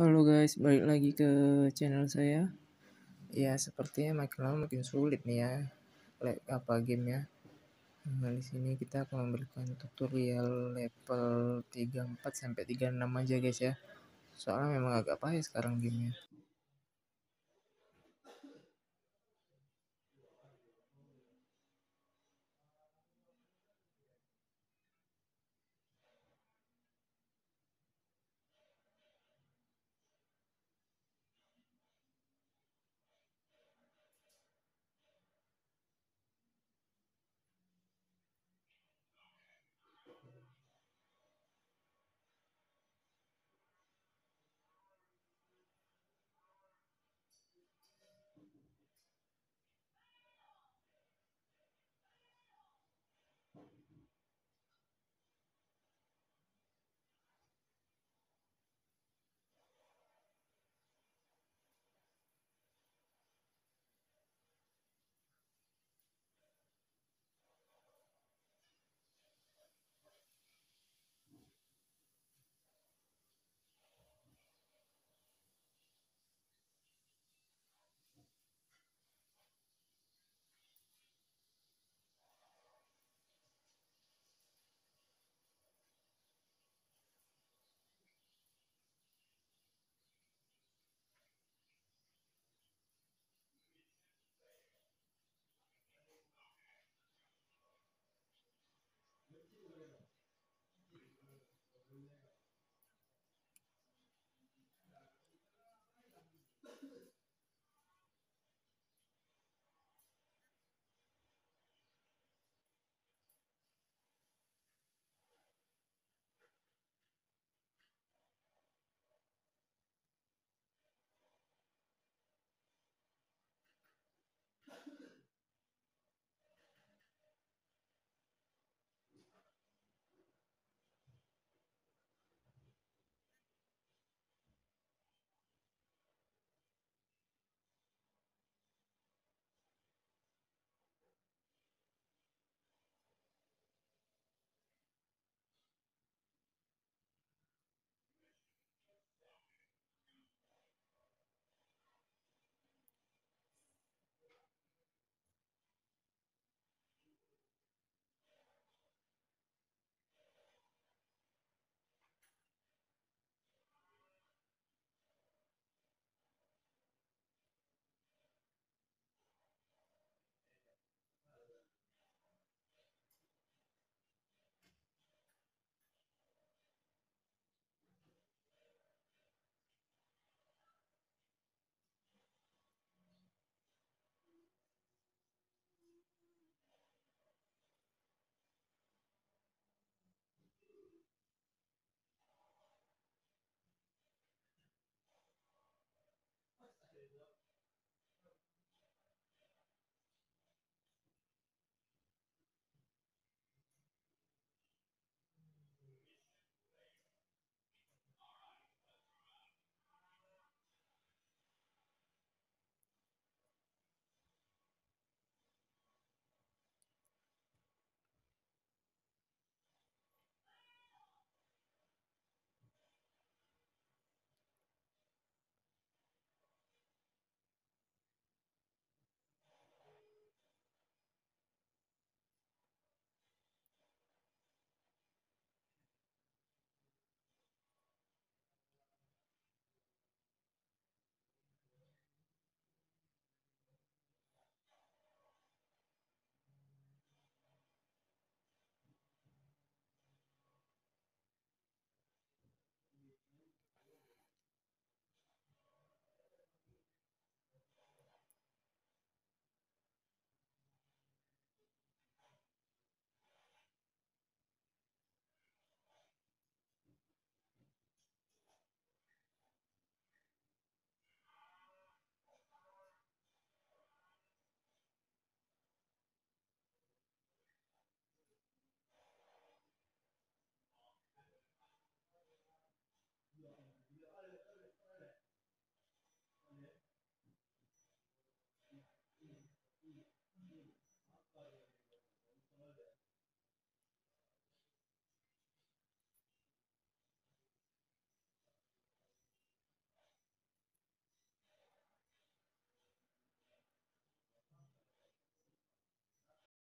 Halo guys, balik lagi ke channel saya. Ya, sepertinya makin lama makin sulit nih ya. Like apa gamenya? Nah, di sini kita akan memberikan tutorial level 34 sampai 36 aja guys ya. Soalnya memang agak payah sekarang gamenya.